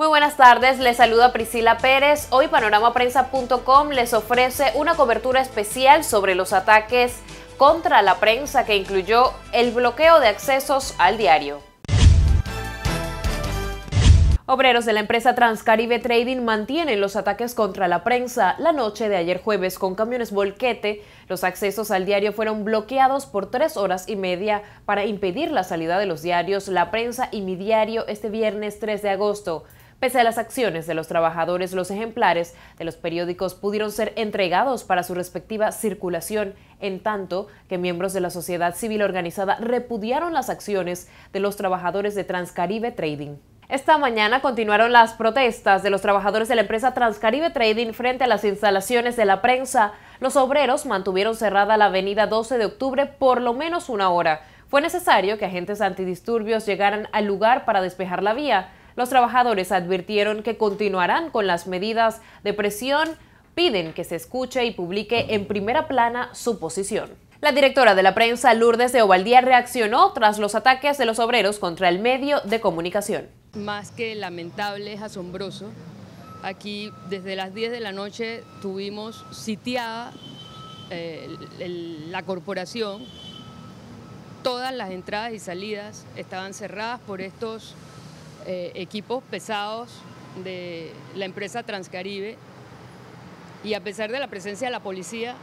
Muy buenas tardes, les saluda Priscila Pérez. Hoy panoramaprensa.com les ofrece una cobertura especial sobre los ataques contra la prensa que incluyó el bloqueo de accesos al diario. Obreros de la empresa Transcaribe Trading mantienen los ataques contra la prensa. La noche de ayer jueves con camiones volquete, los accesos al diario fueron bloqueados por tres horas y media para impedir la salida de los diarios La Prensa y Mi Diario este viernes 3 de agosto. Pese a las acciones de los trabajadores, los ejemplares de los periódicos pudieron ser entregados para su respectiva circulación, en tanto que miembros de la sociedad civil organizada repudiaron las acciones de los trabajadores de Transcaribe Trading. Esta mañana continuaron las protestas de los trabajadores de la empresa Transcaribe Trading frente a las instalaciones de la prensa. Los obreros mantuvieron cerrada la avenida 12 de octubre por lo menos una hora. Fue necesario que agentes antidisturbios llegaran al lugar para despejar la vía. Los trabajadores advirtieron que continuarán con las medidas de presión, piden que se escuche y publique en primera plana su posición. La directora de la prensa, Lourdes de Ovaldía, reaccionó tras los ataques de los obreros contra el medio de comunicación. Más que lamentable, es asombroso. Aquí, desde las 10 de la noche, tuvimos sitiada eh, la corporación. Todas las entradas y salidas estaban cerradas por estos eh, equipos pesados de la empresa Transcaribe y a pesar de la presencia de la policía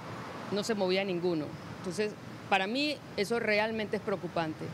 no se movía ninguno. Entonces, para mí eso realmente es preocupante.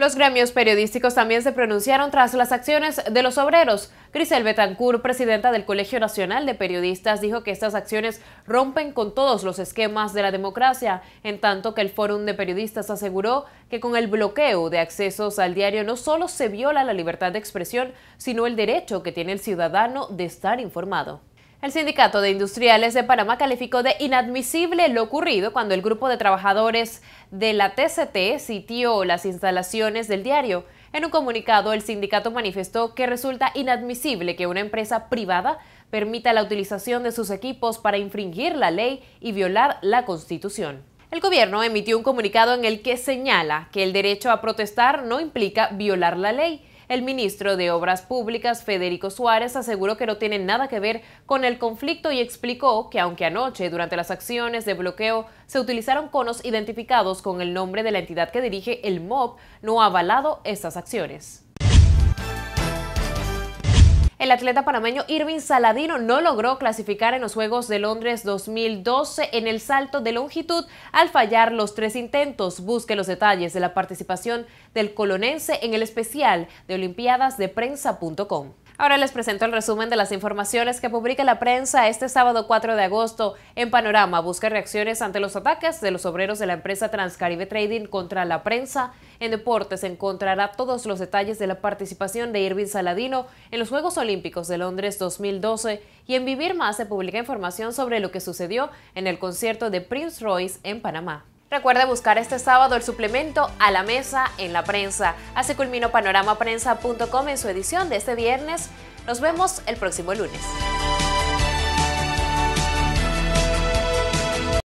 Los gremios periodísticos también se pronunciaron tras las acciones de los obreros. Grisel Betancourt, presidenta del Colegio Nacional de Periodistas, dijo que estas acciones rompen con todos los esquemas de la democracia, en tanto que el Fórum de Periodistas aseguró que con el bloqueo de accesos al diario no solo se viola la libertad de expresión, sino el derecho que tiene el ciudadano de estar informado. El Sindicato de Industriales de Panamá calificó de inadmisible lo ocurrido cuando el grupo de trabajadores de la TCT sitió las instalaciones del diario. En un comunicado, el sindicato manifestó que resulta inadmisible que una empresa privada permita la utilización de sus equipos para infringir la ley y violar la Constitución. El gobierno emitió un comunicado en el que señala que el derecho a protestar no implica violar la ley, el ministro de Obras Públicas, Federico Suárez, aseguró que no tiene nada que ver con el conflicto y explicó que aunque anoche, durante las acciones de bloqueo, se utilizaron conos identificados con el nombre de la entidad que dirige el MOB, no ha avalado estas acciones el atleta panameño Irving Saladino no logró clasificar en los Juegos de Londres 2012 en el salto de longitud al fallar los tres intentos. Busque los detalles de la participación del colonense en el especial de Olimpiadas de Prensa.com. Ahora les presento el resumen de las informaciones que publica la prensa este sábado 4 de agosto. En Panorama busca reacciones ante los ataques de los obreros de la empresa Transcaribe Trading contra la prensa. En Deportes encontrará todos los detalles de la participación de Irving Saladino en los Juegos Olímpicos de Londres 2012. Y en Vivir Más se publica información sobre lo que sucedió en el concierto de Prince Royce en Panamá. Recuerde buscar este sábado el suplemento a la mesa en la prensa. Así culminó panoramaprensa.com en su edición de este viernes. Nos vemos el próximo lunes.